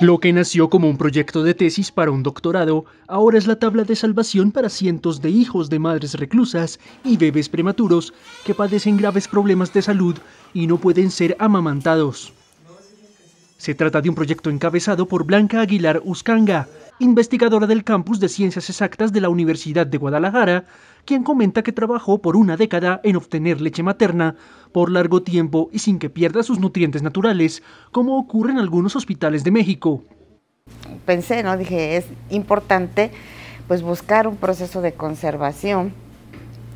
Lo que nació como un proyecto de tesis para un doctorado, ahora es la tabla de salvación para cientos de hijos de madres reclusas y bebés prematuros que padecen graves problemas de salud y no pueden ser amamantados. Se trata de un proyecto encabezado por Blanca Aguilar Uscanga, investigadora del campus de Ciencias Exactas de la Universidad de Guadalajara, quien comenta que trabajó por una década en obtener leche materna por largo tiempo y sin que pierda sus nutrientes naturales, como ocurre en algunos hospitales de México. Pensé, ¿no? Dije, es importante pues buscar un proceso de conservación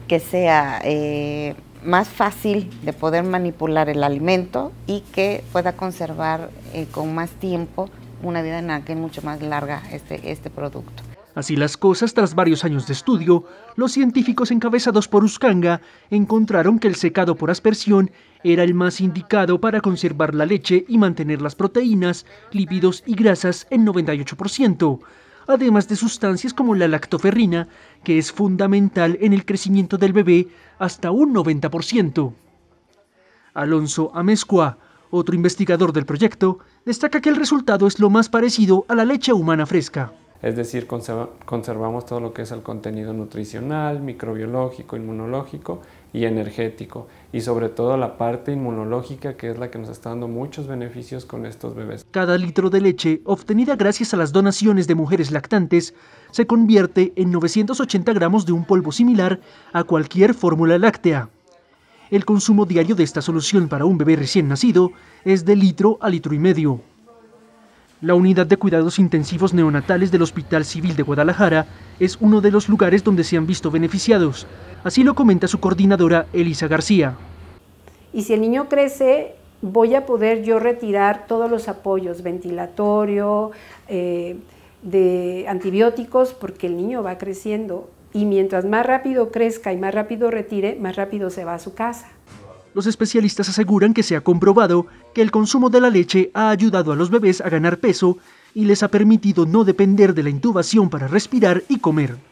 que sea eh, más fácil de poder manipular el alimento y que pueda conservar eh, con más tiempo una vida en es mucho más larga este, este producto. Así las cosas, tras varios años de estudio, los científicos encabezados por Uscanga encontraron que el secado por aspersión era el más indicado para conservar la leche y mantener las proteínas, lípidos y grasas en 98% además de sustancias como la lactoferrina, que es fundamental en el crecimiento del bebé hasta un 90%. Alonso Amezcua, otro investigador del proyecto, destaca que el resultado es lo más parecido a la leche humana fresca es decir, conservamos todo lo que es el contenido nutricional, microbiológico, inmunológico y energético, y sobre todo la parte inmunológica que es la que nos está dando muchos beneficios con estos bebés. Cada litro de leche, obtenida gracias a las donaciones de mujeres lactantes, se convierte en 980 gramos de un polvo similar a cualquier fórmula láctea. El consumo diario de esta solución para un bebé recién nacido es de litro a litro y medio. La unidad de cuidados intensivos neonatales del Hospital Civil de Guadalajara es uno de los lugares donde se han visto beneficiados. Así lo comenta su coordinadora Elisa García. Y si el niño crece, voy a poder yo retirar todos los apoyos, ventilatorio, eh, de antibióticos, porque el niño va creciendo. Y mientras más rápido crezca y más rápido retire, más rápido se va a su casa los especialistas aseguran que se ha comprobado que el consumo de la leche ha ayudado a los bebés a ganar peso y les ha permitido no depender de la intubación para respirar y comer.